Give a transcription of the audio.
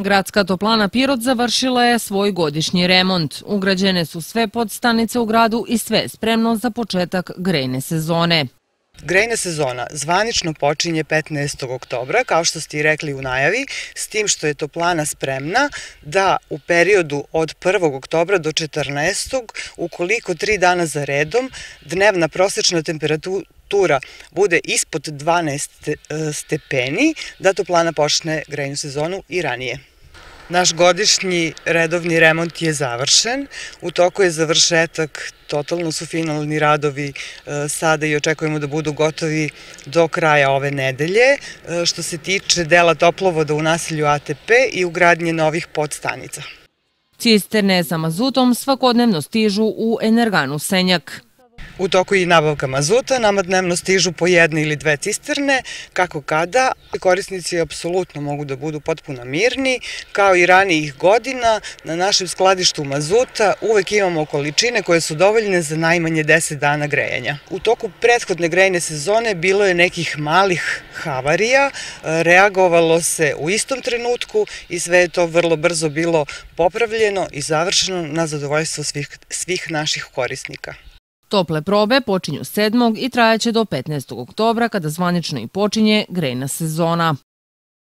Gradska toplana Pirot završila je svoj godišnji remont. Ugrađene su sve podstanice u gradu i sve spremno za početak grejne sezone. Grejna sezona zvanično počinje 15. oktobra, kao što ste i rekli u najavi, s tim što je toplana spremna da u periodu od 1. oktobra do 14. ukoliko tri dana za redom dnevna prosečna temperatura temperatura bude ispod 12 e, stepeni, da toplana počne grejnu sezonu i ranije. Naš godišnji redovni remont je završen. U toku je završetak, totalno su finalni radovi e, sada i očekujemo da budu gotovi do kraja ove nedelje. E, što se tiče dela toplovoda u naselju ATP i ugradnje novih podstanica. Cisterne sa mazutom svakodnevno stižu u energanu Senjak. U toku i nabavka mazuta, nama dnevno stižu po jedne ili dve cisterne, kako kada. Korisnici apsolutno mogu da budu potpuno mirni, kao i ranijih godina. Na našem skladištu mazuta uvek imamo količine koje su dovoljne za najmanje 10 dana grejanja. U toku prethodne grejne sezone bilo je nekih malih havarija, reagovalo se u istom trenutku i sve je to vrlo brzo bilo popravljeno i završeno na zadovoljstvo svih, svih naših korisnika. Tople probe počinju 7. i trajaće do 15. oktobra kada zvanično i počinje grejna sezona.